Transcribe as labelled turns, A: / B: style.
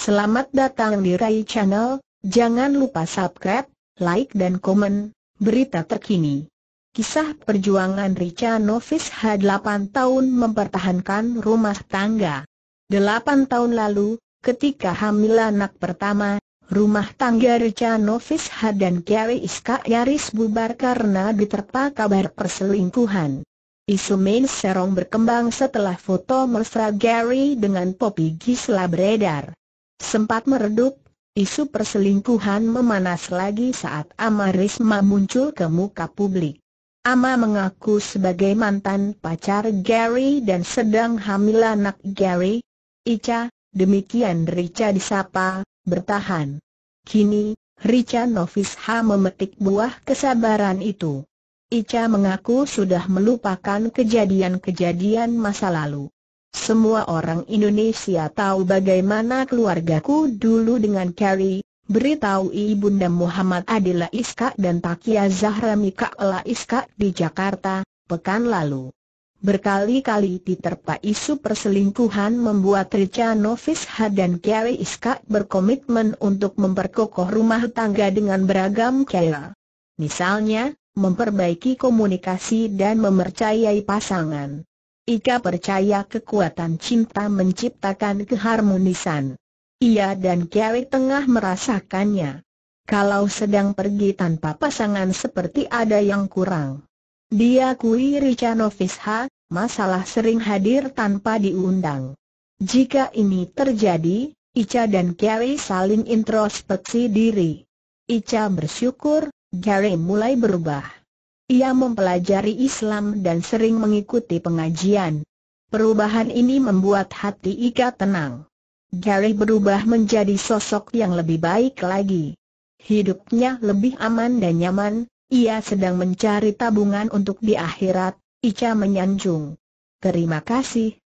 A: Selamat datang di Rai Channel, jangan lupa subscribe, like dan komen, berita terkini. Kisah perjuangan Richa Novis H 8 tahun mempertahankan rumah tangga. 8 tahun lalu, ketika hamil anak pertama, rumah tangga Richa Novis H dan Kiai Iska Yaris bubar karena diterpa kabar perselingkuhan. Isu main serong berkembang setelah foto mesra Gary dengan Poppy Gisela beredar. Sempat meredup, isu perselingkuhan memanas lagi saat Amarisma muncul ke muka publik. Ama mengaku sebagai mantan pacar Gary dan sedang hamil anak Gary. Ica, demikian Rica disapa, bertahan. Kini, Rica Novis H memetik buah kesabaran itu. Ica mengaku sudah melupakan kejadian-kejadian masa lalu. Semua orang Indonesia tahu bagaimana keluargaku dulu dengan Kerry. beritahu Ibunda Muhammad Adila Iska dan Takia Zahra Mikaela Iska di Jakarta, pekan lalu. Berkali-kali diterpa isu perselingkuhan membuat Richa Novisha dan Carrie Iska berkomitmen untuk memperkokoh rumah tangga dengan beragam cara. Misalnya, memperbaiki komunikasi dan memercayai pasangan. Ika percaya kekuatan cinta menciptakan keharmonisan. Ia dan Kiawe Tengah merasakannya. Kalau sedang pergi tanpa pasangan seperti ada yang kurang. Dia kui Ricano H, masalah sering hadir tanpa diundang. Jika ini terjadi, Ica dan Kiawe saling introspeksi diri. Ica bersyukur, Gary mulai berubah. Ia mempelajari Islam dan sering mengikuti pengajian. Perubahan ini membuat hati Ika tenang. Gary berubah menjadi sosok yang lebih baik lagi. Hidupnya lebih aman dan nyaman, ia sedang mencari tabungan untuk di akhirat, Ica menyanjung. Terima kasih,